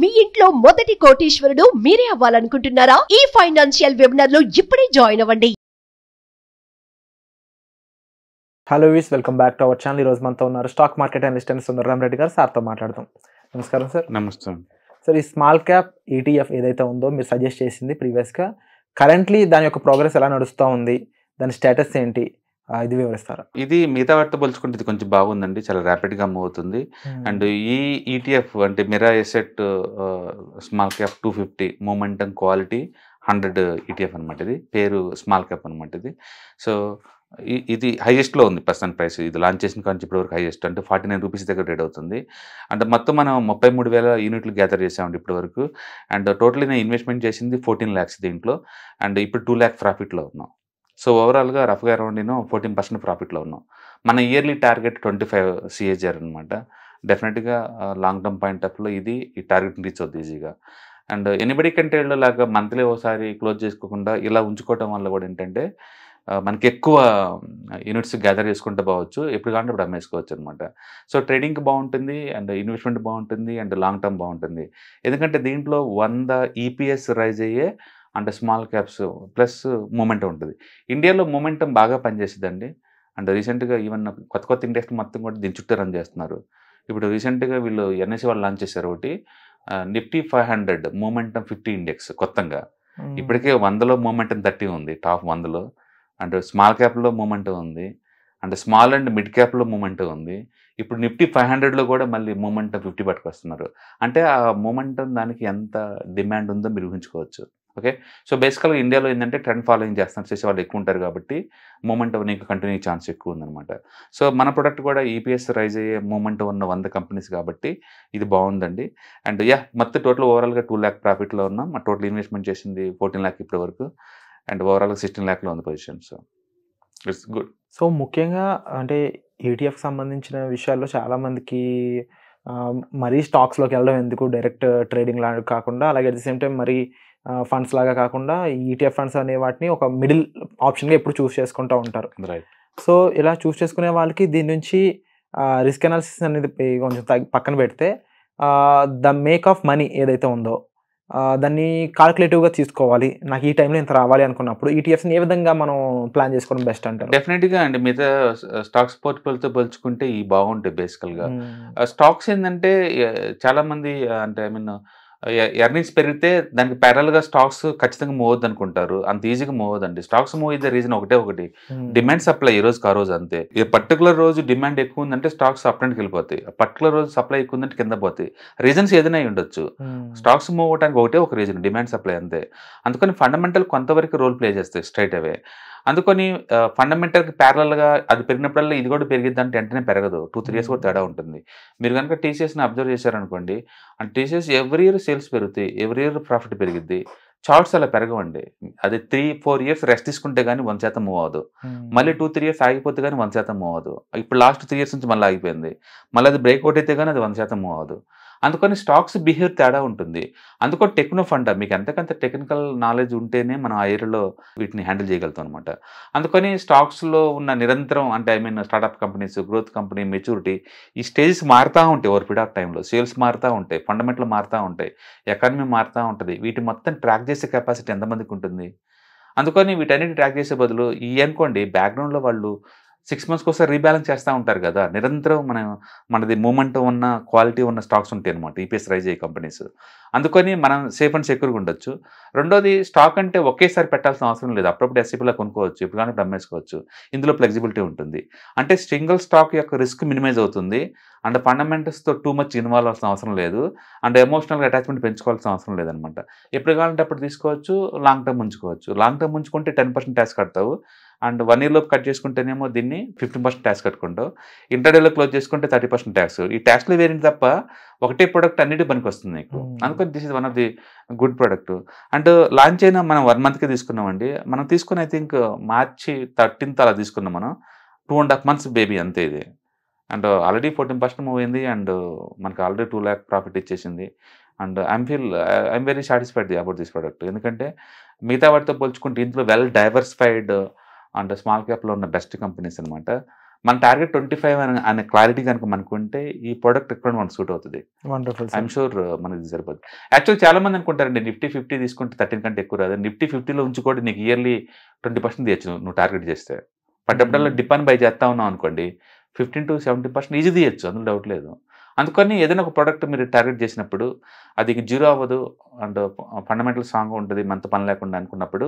మీ ఇంట్లో మొదటి కోటీశ్వరుడు మీరే అవ్వాలనుకుంటున్నారా ఈ ఫైనాన్షియల్ వెబినార్ లో ఇప్పుడే జాయిన్ అవ్వండి హలో వీస్ welcome back to our channel ఈ రోజు మనతో ఉన్నారు స్టాక్ మార్కెట్ అనలిస్ట్ అని సుందరరామ్ రెడ్డి గారు సార్తో మాట్లాడదాం నమస్కారం సార్ నమస్తే సార్ ఈ స్మాల్ క్యాప్ ఈటీఎఫ్ ఏదైతే ఉందో మీరు సజెస్ట్ చేసింది ప్రీవియస్గా కరెంట్లీ దాని యొక్క ప్రోగ్రెస్ ఎలా నడుస్తూ ఉంది దాని స్టేటస్ ఏంటి ఇది వివరిస్తారా ఇది మిగతా వాటితో పోల్చుకుంటే ఇది కొంచెం బాగుందండి చాలా ర్యాపిడ్గా మూవ్ అవుతుంది hmm. అండ్ ఈ ఈటీఎఫ్ e అంటే Mirae Asset small cap two fifty momentum quality hundred ETF e అనమాట ఇది పేరు స్మాల్ క్యాప్ అనమాట ఇది సో ఇది హైయెస్ట్లో ఉంది ప్రస్తుతం ప్రైస్ ఇది లాంచ్ చేసిన కానీ ఇప్పటివరకు హైయెస్ట్ అంటే ఫార్టీ నైన్ రూపీస్ దగ్గర రేట్ అవుతుంది అంటే మొత్తం మనం ముప్పై మూడు వేల యూనిట్లు గ్యాదర్ చేసామండి ఇప్పటివరకు అండ్ టోటల్ నేను ఇన్వెస్ట్మెంట్ చేసింది ఫోర్టీన్ ల్యాక్స్ దీంట్లో అండ్ ఇప్పుడు టూ ల్యాక్ ప్రాఫిట్లో ఉన్నాం సో ఓవరాల్గా రఫ్గా అరౌండ్ నేను ఫోర్టీన్ పర్సెంట్ ప్రాఫిట్లో ఉన్నాం మన yearly target twenty five CAGR అనమాట డెఫినెట్గా లాంగ్ టర్మ్ పాయింట్ ఆఫ్లో ఇది ఈ టార్గెట్ రీచ్ అవుతుంది ఈజీగా అండ్ ఎనిబడి కంటే లాగా మంత్లీ ఒకసారి క్లోజ్ చేసుకోకుండా ఇలా ఉంచుకోవటం వల్ల కూడా ఏంటంటే మనకి ఎక్కువ యూనిట్స్ గ్యాదర్ చేసుకుంటే బాగొచ్చు ఎప్పుడు కానీ ఇప్పుడు అమ్మేసుకోవచ్చు అనమాట సో ట్రేడింగ్ బాగుంటుంది అండ్ ఇన్వెస్ట్మెంట్ బాగుంటుంది అండ్ లాంగ్ టర్మ్ బాగుంటుంది ఎందుకంటే దీంట్లో వంద ఈపీఎస్ e రైజ్ అయ్యే అంటే స్మాల్ క్యాప్స్ ప్లస్ మూమెంట్ ఉంటుంది ఇండియాలో మూమెంటం బాగా పనిచేసిందండి అండ్ రీసెంట్గా ఈవెన్ కొత్త కొత్త ఇండస్ట్రీ మొత్తం కూడా దీని చుట్టూ రన్ చేస్తున్నారు ఇప్పుడు రీసెంట్గా వీళ్ళు ఎన్ఎస్సీ e వాళ్ళు లాంచ్ చేశారు ఒకటి Nifty five hundred momentum fifty index కొత్తగా ఇప్పటికే వందలో మూమెంటం థర్టీ ఉంది టాప్ వందలో అంటే స్మాల్ క్యాప్లో మూమెంట్ ఉంది అంటే స్మాల్ అండ్ మిడ్ క్యాప్లో మూమెంట్ ఉంది ఇప్పుడు నిఫ్టీ ఫైవ్ హండ్రెడ్లో కూడా మళ్ళీ మూమెంటం ఫిఫ్టీ పట్టుకొస్తున్నారు అంటే ఆ మూమెంటం దానికి ఎంత డిమాండ్ ఉందో మీరు ఊహించుకోవచ్చు ఓకే సో బేసికల్గా ఇండియాలో ఏంటంటే ట్రెండ్ ఫాలోయింగ్ చేస్తాను చేసే వాళ్ళు ఎక్కువ ఉంటారు కాబట్టి మూమెంట్ నీకు కంటిన్యూ ఛాన్స్ ఎక్కువ ఉందనమాట సో మన ప్రొడక్ట్ కూడా ఈపీఎస్ e రైజ్ అయ్యే మూమెంట్ ఉన్న వంద కంపెనీస్ కాబట్టి ఇది బాగుందండి అండ్ యా మొత్తం టోటల్ ఓవరాల్గా టూ ల్యాక్ ప్రాఫిట్లో ఉన్నాం మా టోటల్ ఇన్వెస్ట్మెంట్ చేసింది ఫోర్టీన్ ల్యాక్ ఇప్పటి వరకు అండ్ ఓవరాల్గా సిక్స్టీన్ ల్యాక్లో ఉంది position so it's good so ముఖ్యంగా అంటే ఈటీఎఫ్ e సంబంధించిన విషయాల్లో చాలామందికి మరీ స్టాక్స్లోకి వెళ్ళడం ఎందుకు డైరెక్ట్ ట్రేడింగ్ లాంటివి కాకుండా అలాగే అట్ ది సేమ్ టైం మరి ఫండ్స్ లాగా కాకుండా ఈటీఎఫ్ ఫండ్స్ e అనే వాటిని ఒక మిడిల్ ఆప్షన్గా ఎప్పుడు చూస్ చేసుకుంటూ ఉంటారు సో ఇలా చూస్ చేసుకునే వాళ్ళకి దీని నుంచి రిస్క్ అనాలిసిస్ అనేది కొంచెం పక్కన పెడితే ద మేక్ ఆఫ్ మనీ ఏదైతే ఉందో దాన్ని కాల్కులేటివ్గా తీసుకోవాలి నాకు ఈ టైంలో ఇంత రావాలి అనుకున్నప్పుడు ఈటీఎఫ్స్ని e ఏ విధంగా మనం ప్లాన్ చేసుకోవడం బెస్ట్ అంటారు డెఫినెట్గా అండి మిగతా స్టాక్స్ పోర్ట్ఫోలియోతో పోల్చుకుంటే ఈ బాగుంటుంది బేసికల్గా స్టాక్స్ ఏంటంటే చాలామంది అంటే ఐ మీన్ ఎర్నింగ్స్ పెరిగితే దానికి ప్యారల్గా స్టాక్స్ ఖచ్చితంగా మూవద్దు అనుకుంటారు అంత ఈజీగా మూవదండి స్టాక్స్ మూవ్ ఇదే రీజన్ ఒకటే ఒకటి డిమాండ్ hmm. సప్లై ఈ రోజు ఆ రోజు అంతే ఈ పర్టికులర్ రోజు డిమాండ్ ఎక్కువ ఉందంటే స్టాక్స్ అప్ అండ్కి వెళ్ళిపోతాయి పర్టికులర్ రోజు సప్లై ఎక్కువ ఉందంటే కింద పోతాయి రీజన్స్ ఏదైనా ఉండొచ్చు స్టాక్స్ మూవ్ అవ్వడానికి ఒకటే ఒక రీజన్ డిమాండ్ సప్లై అంతే అందుకని ఫండమెంటల్ కొంతవరకు రోల్ ప్లే చేస్తాయి స్ట్రైట్ అవే అందుకని ఫండమెంటల్కి ప్యారలల్గా అది పెరిగినప్పుడల్లా ఇది కూడా పెరిగిద్ది అంటే వెంటనే పెరగదు టూ త్రీ ఇయర్స్ కూడా తేడా ఉంటుంది మీరు కనుక టీసీఎస్ని అబ్జర్వ్ చేశారనుకోండి and TCS every year sales పెరుగుతాయి ఎవ్రీ ఇయర్ ప్రాఫిట్ పెరిగిద్ది చార్ట్స్ అలా పెరగవండి అది త్రీ ఫోర్ ఇయర్స్ రెస్ట్ తీసుకుంటే కానీ వన్ శాతం మూవ్ అవ్వదు hmm. మళ్ళీ టూ త్రీ ఇయర్స్ ఆగిపోతే కానీ వన్ శాతం మూవ్ అవ్వదు ఇప్పుడు లాస్ట్ త్రీ ఇయర్స్ నుంచి మళ్ళీ ఆగిపోయింది మళ్ళీ అది బ్రేక్అవుట్ అయితే కానీ అది వన్ శాతం మూవ్ అవ్వదు అందుకని స్టాక్స్ బిహేవ్ తేడా ఉంటుంది అందుకో టెక్నో ఫండ్ మీకు ఎంతకంత టెక్నికల్ నాలెడ్జ్ ఉంటేనే మనం ఆ ఏరియాలో వీటిని హ్యాండిల్ చేయగలుగుతాం అనమాట అందుకని స్టాక్స్లో ఉన్న నిరంతరం అంటే I mean startup companies growth company maturity ఈ స్టేజెస్ మారుతూ ఉంటాయి ఓవర్ పీరియడ్ ఆఫ్ టైంలో సేల్స్ మారుతూ ఉంటాయి ఫండమెంటల్ మారుతూ ఉంటాయి ఎకానమీ మారుతూ ఉంటుంది వీటి మొత్తం ట్రాక్ చేసే కెపాసిటీ ఎంతమందికి ఉంటుంది అందుకని వీటన్నిటిని ట్రాక్ చేసే బదులు ఈ అనుకోండి బ్యాక్గ్రౌండ్లో వాళ్ళు సిక్స్ మంత్స్కి ఒకసారి రీబ్యాలెన్స్ చేస్తూ ఉంటారు కదా నిరంతరం మన మనది మూమెంట్ ఉన్న క్వాలిటీ ఉన్న స్టాక్స్ ఉంటాయి అనమాట ఈపీఎస్ రైజ్ అయ్యే కంపెనీస్ అందుకని మనం సేఫ్ అండ్ సెక్యూర్గా ఉండొచ్చు రెండోది స్టాక్ అంటే ఒకేసారి పెట్టాల్సిన అవసరం లేదు అప్పుడప్పుడు ఎస్సీపీలో e కొనుక్కోవచ్చు ఇప్పుడు కానీ అమ్మేసుకోవచ్చు ఇందులో ఫ్లెక్సిబిలిటీ ఉంటుంది అంటే సింగిల్ స్టాక్ యొక్క రిస్క్ మినిమైజ్ అవుతుంది అండ్ ఫండమెంటల్స్తో టూ మచ్ ఇన్వాల్వ్ అవ్వాల్సిన అవసరం లేదు అండ్ ఎమోషనల్గా అటాచ్మెంట్ పెంచుకోవాల్సిన అవసరం లేదనమాట ఎప్పుడు కావాలంటే అప్పుడు తీసుకోవచ్చు లాంగ్ టర్మ్ ఉంచుకోవచ్చు లాంగ్ టర్మ్ ఉంచుకుంటే టెన్ పర్సెంట్ ట్యాక్స్ కడతావు అండ్ వన్ ఇయర్లో కట్ చేసుకుంటేనేమో దీన్ని ఫిఫ్టీన్ పర్సెంట్ ట్యాక్స్ ఇంటర్ ఇంటర్డేలో క్లోజ్ చేసుకుంటే థర్టీ పర్సెంట్ ట్యాక్స్ ఈ ట్యాక్స్లు వేరింది తప్ప ఒకటే ప్రోడక్ట్ అన్నిటి పనికి వస్తుంది నీకు అందుకని this is one of the good product and launch అయిన మనం వన్ మంత్కి తీసుకున్నామండి మనం తీసుకుని ఐ థింక్ మార్చి థర్టీన్త్ అలా తీసుకున్నాం మనం two and half months baby అంతే ఇది and already fourteen percent move అయింది అండ్ మనకి ఆల్రెడీ టూ ల్యాక్ ప్రాఫిట్ ఇచ్చేసింది and I'm feel I'm very satisfied about this product ఎందుకంటే మిగతా వాటితో పోల్చుకుంటే ఇంట్లో వెల్ డైవర్సిఫైడ్ అంటే స్మాల్ క్యాప్లో ఉన్న బెస్ట్ కంపెనీస్ అనమాట మన టార్గెట్ ట్వంటీ ఫైవ్ అని అనే క్లారిటీ కనుక మనకుంటే ఈ ప్రోడక్ట్ ఎక్కడ మనకు సూట్ అవుతుంది ఐఎమ్ షూర్ మనకి సరిపోతుంది యాక్చువల్ చాలా మంది అనుకుంటారండి నిఫ్టీ ఫిఫ్టీ తీసుకుంటే థర్టీన్ కంటే ఎక్కువ రాదు నిఫ్టీ ఫిఫ్టీలో ఉంచి కూడా నీకు ఇయర్లీ ట్వంటీ పర్సెంట్ తీయచ్చు నువ్వు టార్గెట్ చేస్తే పట్టబడల్లో డిపెండ్ బై చేస్తా ఉన్నావు అనుకోండి fifteen to seventy percent easy తీయచ్చు అందులో డౌట్ లేదు అందుకని ఏదైనా ఒక ప్రోడక్ట్ మీరు టార్గెట్ చేసినప్పుడు అది జీరో అవ్వదు అండ్ ఫండమెంటల్ స్ట్రాంగ్ ఉంటుంది మంత్ పని లేకుండా అనుకున్నప్పుడు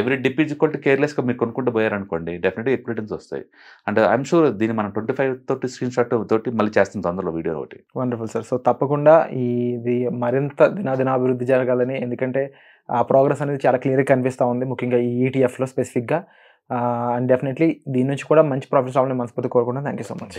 ఎవ్రీ డిప్ ఈజ్ ఈక్వల్ కేర్లెస్గా మీరు కొనుక్కుంటూ పోయారనుకోండి డెఫినెట్గా రిటర్న్స్ వస్తాయి అండ్ ఐఎమ్ షూర్ దీన్ని మనం ట్వంటీ ఫైవ్ తోటి స్క్రీన్ షాట్ తోటి మళ్ళీ చేస్తాం తొందరలో వీడియో ఒకటి వండర్ఫుల్ సార్ సో తప్పకుండా ఇది మరింత దినాదినాభివృద్ధి జరగాలని ఎందుకంటే ఆ ప్రోగ్రెస్ అనేది చాలా క్లియర్గా కనిపిస్తూ ఉంది ముఖ్యంగా ఈ ఈటీఎఫ్లో స్పెసిఫిక్గా అండ్ డెఫినెట్లీ దీని నుంచి కూడా మంచి ప్రాఫిట్స్ రావాలని మనస్ఫూర్తి కోరుకుంటున్నాను థ్యాంక్ యూ సో మచ్